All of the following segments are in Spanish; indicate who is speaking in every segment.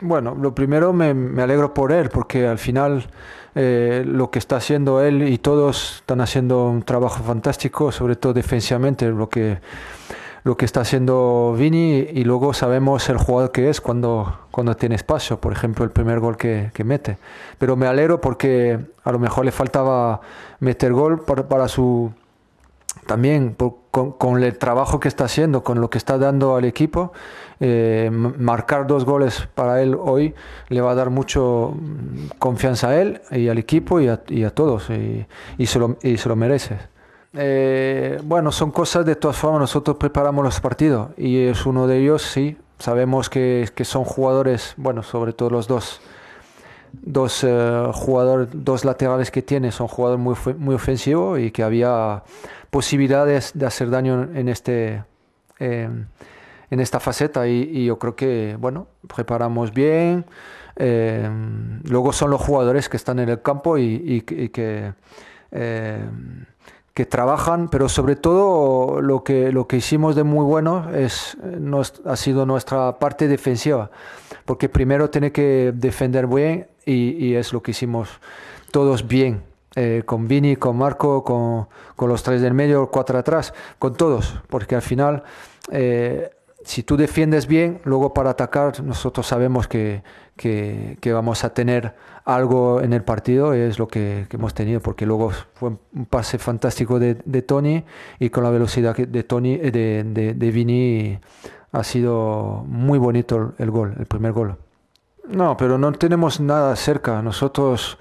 Speaker 1: Bueno, lo primero me, alegro por él, porque al final eh, lo que está haciendo él y todos están haciendo un trabajo fantástico, sobre todo defensivamente, lo que, lo que está haciendo Vini y luego sabemos el jugador que es cuando, cuando tiene espacio, por ejemplo, el primer gol que, mete. Pero me alegro porque a lo mejor le faltaba meter gol para, para su... también... Por, con, el trabajo que está haciendo, con lo que está dando al equipo, eh, marcar dos goles para él hoy le va a dar mucho mm, confianza a él y al equipo y a, todos, y, se lo, merece. Eh, bueno, son cosas de todas formas, nosotros preparamos los partidos y es uno de ellos, sí, sabemos que, que son jugadores, bueno, sobre todo los dos, dos eh, jugadores, dos laterales que tiene son jugadores muy, muy ofensivos y que había posibilidades de hacer daño en este em, en esta faceta y, yo creo que bueno preparamos bien em, luego son los jugadores que están en el campo y, y que em, que trabajan, pero sobre todo lo que, lo que hicimos de muy bueno es, eh, nos, ha sido nuestra parte defensiva, porque primero tiene que defender bien y, es lo que hicimos todos bien, eh, con Vini, con Marco, con, los tres del medio, cuatro atrás, con todos, porque al final eh, si tú defiendes bien, luego para atacar nosotros sabemos que, que, vamos a tener algo en el partido, es lo que, hemos tenido, porque luego fue un pase fantástico de, Tony y con la velocidad de Tony, eh, de, de, Vini ha sido muy bonito el, gol, el primer gol. No, pero no tenemos nada cerca. Nosotros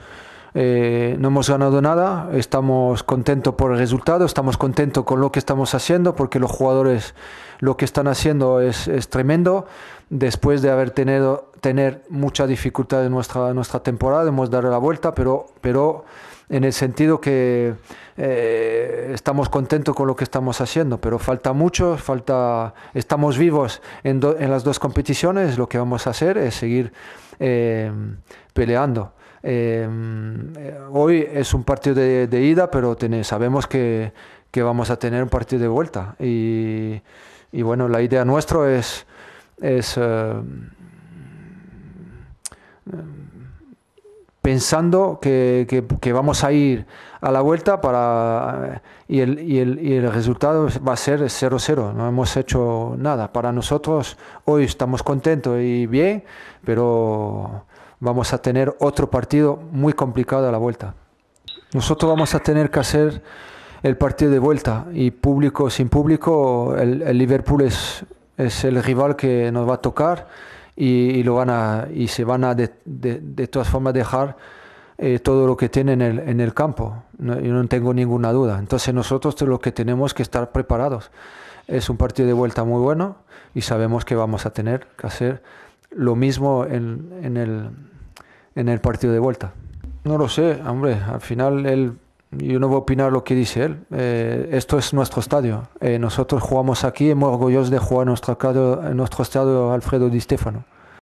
Speaker 1: eh, no hemos ganado nada, estamos contentos por el resultado, estamos contentos con lo que estamos haciendo, porque los jugadores lo que están haciendo es, tremendo. Después de haber tenido tener mucha dificultad en nuestra, temporada, hemos dado la vuelta, pero, en el sentido que eh, estamos contentos con lo que estamos haciendo, pero falta mucho, falta, estamos vivos en, las dos competiciones, lo que vamos a hacer es seguir eh, peleando. Em, eh, hoy es un partido de, ida, pero sabemos que, vamos a tener un partido de vuelta. Y, bueno, la idea nuestra es, es eh, pensando que, vamos a ir a la vuelta para y el, resultado va a ser 0-0. No hemos hecho nada. Para nosotros hoy estamos contentos y bien, pero vamos a tener otro partido muy complicado a la vuelta. Nosotros vamos a tener que hacer el partido de vuelta y público sin público, el, Liverpool es, es el rival que nos va a tocar y, lo van a, y se van a de, de, todas formas dejar eh, todo lo que tienen en el, en el campo. yo no tengo ninguna duda. Entonces nosotros lo que tenemos que estar preparados. Es un partido de vuelta muy bueno y sabemos que vamos a tener que hacer lo mismo en, en, el, en el partido de vuelta. No lo sé, hombre. Al final el yo no voy a opinar lo que dice él. Eh, esto es nuestro estadio. Eh, nosotros jugamos aquí, y muy orgullosos de jugar nuestro nuestro estadio Alfredo Di Stefano.